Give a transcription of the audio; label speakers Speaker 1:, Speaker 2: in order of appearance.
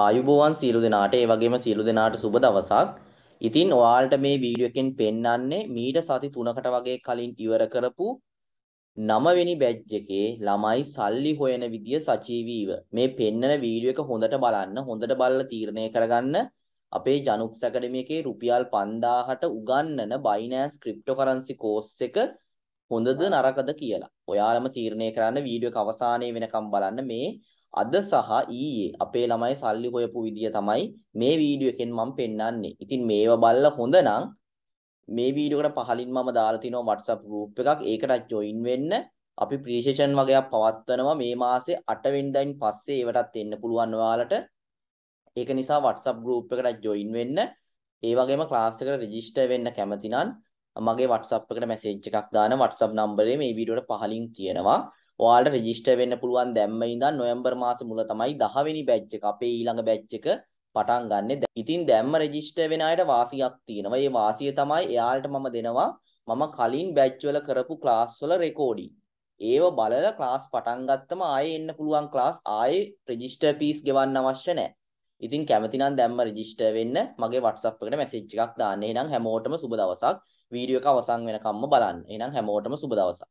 Speaker 1: ආයුබෝවන් සියලු දෙනාට ඒ වගේම සියලු දෙනාට සුබ දවසක්. ඉතින් ඔයාලට මේ වීඩියෝ එකෙන් පෙන්වන්නේ මීට සති 3කට වගේ කලින් ඉවර කරපු 9 වෙනි බැච් එකේ ළමයි සල්ලි හොයන විදිය සජීවීව. මේ පෙන්වන වීඩියෝ එක හොඳට බලන්න. හොඳට බලලා තීරණය කරගන්න. අපේ ජනුක්ස් ඇකඩමි එකේ රුපියල් 5000ට උගන්වන Binance cryptocurrency course එක හොඳද නරකද කියලා. ඔයාලම තීරණය කරන්න වීඩියෝ එක අවසානයේ වෙනකම් බලන්න මේ අද සහ ඊයේ අපේ ළමයි සල්ලි හොයපු විදිය තමයි මේ වීඩියෝ එකෙන් මම පෙන්වන්නේ. ඉතින් මේව බලලා හොඳනම් මේ වීඩියෝ එකට පහලින් මම දාලා තිනවා WhatsApp group එකක්. ඒකට join වෙන්න. අපි ප්‍රීසෙෂන් වගේක් පවත්වනවා මේ මාසේ 8 වෙනිදායින් පස්සේ ඒවටත් එන්න පුළුවන් ඔයාලට. ඒක නිසා WhatsApp group එකට join වෙන්න. ඒ වගේම class එකට register වෙන්න කැමති නම් මගේ WhatsApp එකට message එකක් දාන WhatsApp නම්බරේ මේ වීඩියෝට පහලින් තියෙනවා. ඔයාලට රෙජිස්ටර් වෙන්න පුළුවන් දැම්ම ඉඳන් නොවැම්බර් මාස මුල තමයි 10 වෙනි බැච් එක අපේ ඊළඟ බැච් එක පටන් ගන්නෙ. ඉතින් දැම්ම රෙජිස්ටර් වෙන අයට වාසියක් තියෙනවා. ඒ වාසිය තමයි එයාලට මම දෙනවා මම කලින් බැච් වල කරපු ක්ලාස් වල රෙකෝඩින්. ඒව බලලා ක්ලාස් පටන් ගත්තම ආයේ එන්න පුළුවන් ක්ලාස් ආයේ රෙජිස්ටර් ෆීස් ගෙවන්න අවශ්‍ය නැහැ. ඉතින් කැමති නම් දැම්ම රෙජිස්ටර් වෙන්න මගේ WhatsApp එකට මැසේජ් එකක් දාන්න. එහෙනම් හැමෝටම සුබ දවසක්. වීඩියෝ එක අවසන් වෙනකම්ම බලන්න. එහෙනම් හැමෝටම සුබ දවසක්.